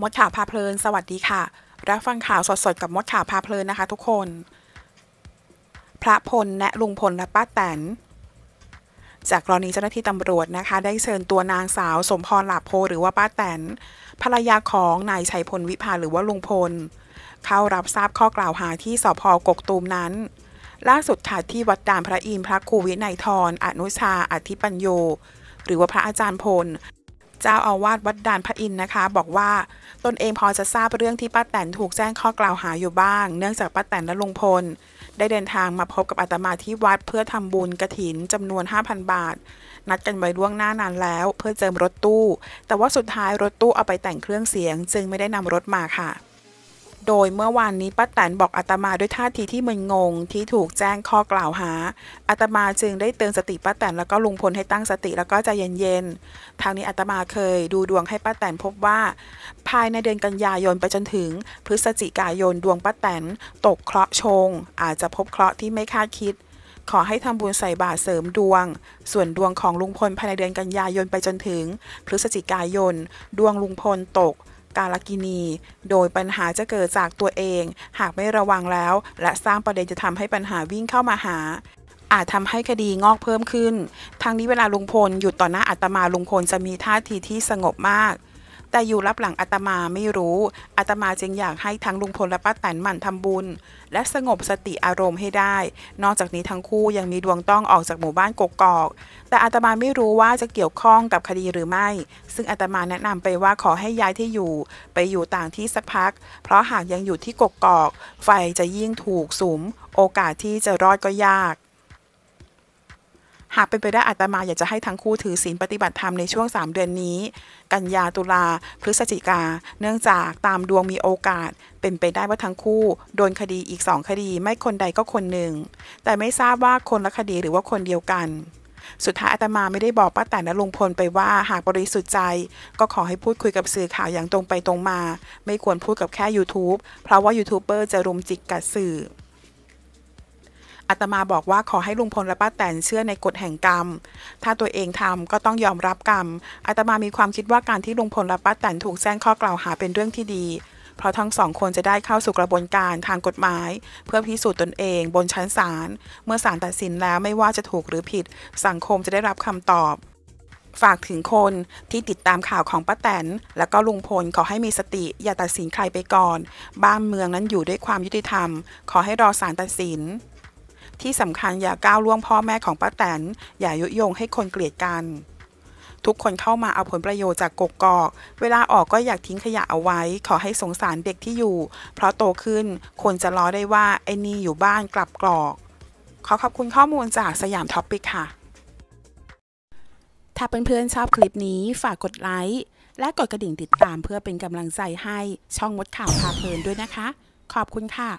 มดข่าวพาเพลินสวัสดีค่ะ รับฟังข่าวสดๆ กับมดข่าวพาเพลินนะคะทุกคน พระพลและลุงพลและป้าแตน จากกรณีเจ้าหน้าที่ตำรวจนะคะ ได้เชิญตัวนางสาว สมพรหลาโพหรือว่าป้าแตนภรรยาของนายชัยพลวิภาหรือว่าลุงพล เข้ารับทราบข้อกล่าวหาที่สพกกตูมนั้น ล่าสุดค่ะที่วัดดานพระอินทร์พระครูวินัยทรอนุชา อธิปัญโยหรือว่าพระอาจารย์พลเจ้าอาวาสวัดด่านพระอินนะคะ บอกว่าตนเองพอจะทราบเรื่องที่ป้าแตนถูกแจ้งข้อกล่าวหาอยู่บ้าง เนื่องจากป้าแตนและลุงพล ได้เดินทางมาพบกับอาตมาที่วัดเพื่อทำบุญกระถินจำนวน 5,000 บาท นัดกันไว้ล่วงหน้านานแล้ว เพื่อเจิมรถตู้ แต่ว่าสุดท้ายรถตู้เอาไปแต่งเครื่องเสียงจึงไม่ได้นำรถมาค่ะโดยเมื่อวานนี้ป้าแตนบอกอาตมาด้วยท่าทีที่มึนงงที่ถูกแจ้งข้อกล่าวหาอาตมาจึงได้เตือนสติป้าแตนแล้วก็ลุงพลให้ตั้งสติแล้วก็ใจเย็นๆ ทางนี้อาตมาเคยดูดวงให้ป้าแตนพบว่า ภายในเดือนกันยายนไปจนถึง พฤศจิกายนดวงป้าแตนตกเคราะห์ชง อาจจะพบเคราะห์ที่ไม่คาดคิด ขอให้ทำบุญใส่บาตรเสริมดวง ส่วนดวงของลุงพลภายในเดือนกันยายนไปจนถึง พฤศจิกายน ดวงลุงพลตกกาลกินีโดยปัญหาจะเกิดจากตัวเอง หากไม่ระวังแล้ว และสร้างประเด็นจะทำให้ปัญหาวิ่งเข้ามาหา อาจทำให้คดีงอกเพิ่มขึ้น ทั้งนี้เวลาลุงพลหยุดต่อหน้าอาตมาลุงพลจะมีท่าทีที่สงบมากแต่อยู่รับหลังอาตมาไม่รู้อาตมาจึงอยากให้ทั้งลุงพลและป้าแตนหมั่นทำบุญ และสงบสติอารมณ์ให้ได้ นอกจากนี้ทั้งคู่ยังมีดวงต้องออกจากหมู่บ้านกกอกแต่อาตมาไม่รู้ว่าจะเกี่ยวข้องกับคดีหรือไม่ ซึ่งอาตมาแนะนำไปว่าขอให้ย้ายที่อยู่ ไปอยู่ต่างที่สักพัก เพราะหากยังอยู่ที่กกอกไฟจะยิ่งถูกสุม โอกาสที่จะรอดก็ยากหากเป็นไปได้อาตมาอยากจะให้ทั้งคู่ถือศีลปฏิบัติธรรมในช่วง 3 เดือนนี้ กันยาตุลา พฤศจิกา เนื่องจากตามดวงมีโอกาสเป็นไปได้ว่าทั้งคู่ โดนคดีอีกสองคดี ไม่คนใดก็คนหนึ่ง แต่ไม่ทราบว่าคนละคดีหรือว่าคนเดียวกัน สุดท้ายอาตมาไม่ได้บอกป้าแตนและลุงพลไปว่าหากบริสุทธิ์ใจ ก็ขอให้พูดคุยกับสื่อข่าวอย่างตรงไปตรงมา ไม่ควรพูดกับแค่ยูทูบเพราะว่ายูทูบเบอร์จะรุมจิกกัดสื่ออาตมาบอกว่าขอให้ลุงพลและป้าแตนเชื่อในกฎแห่งกรรม ถ้าตัวเองทำก็ต้องยอมรับกรรม อาตมามีความคิดว่าการที่ลุงพลและป้าแตนถูกแจ้งข้อกล่าวหาเป็นเรื่องที่ดี เพราะทั้งสองคนจะได้เข้าสู่กระบวนการทางกฎหมาย เพื่อพิสูจน์ตนเองบนชั้นศาล เมื่อศาลตัดสินแล้วไม่ว่าจะถูกหรือผิด สังคมจะได้รับคำตอบ ฝากถึงคนที่ติดตามข่าวของป้าแตนและก็ลุงพลขอให้มีสติอย่าตัดสินใครไปก่อน บ้านเมืองนั้นอยู่ด้วยความยุติธรรม ขอให้รอศาลตัดสินที่สำคัญอย่าก้าวล่วงพ่อแม่ของป้าแตน อย่ายุยงให้คนเกลียดกัน ทุกคนเข้ามาเอาผลประโยชน์จากกกกอกเวลาออกก็อยากทิ้งขยะเอาไว้ขอให้สงสารเด็กที่อยู่ เพราะโตขึ้นคนจะล้อได้ว่า ไอ้นี่อยู่บ้านกลับกรอก ขอขอบคุณข้อมูลจากสยามท็อปปิกค่ะ ถ้าเเพื่อนๆชอบคลิปนี้ฝากกดไลค์และกดกระดิ่งติดตามเพื่อเป็นกำลังใจให้ช่องมดข่าวพาเพลินด้วยนะคะ ขอบคุณค่ะ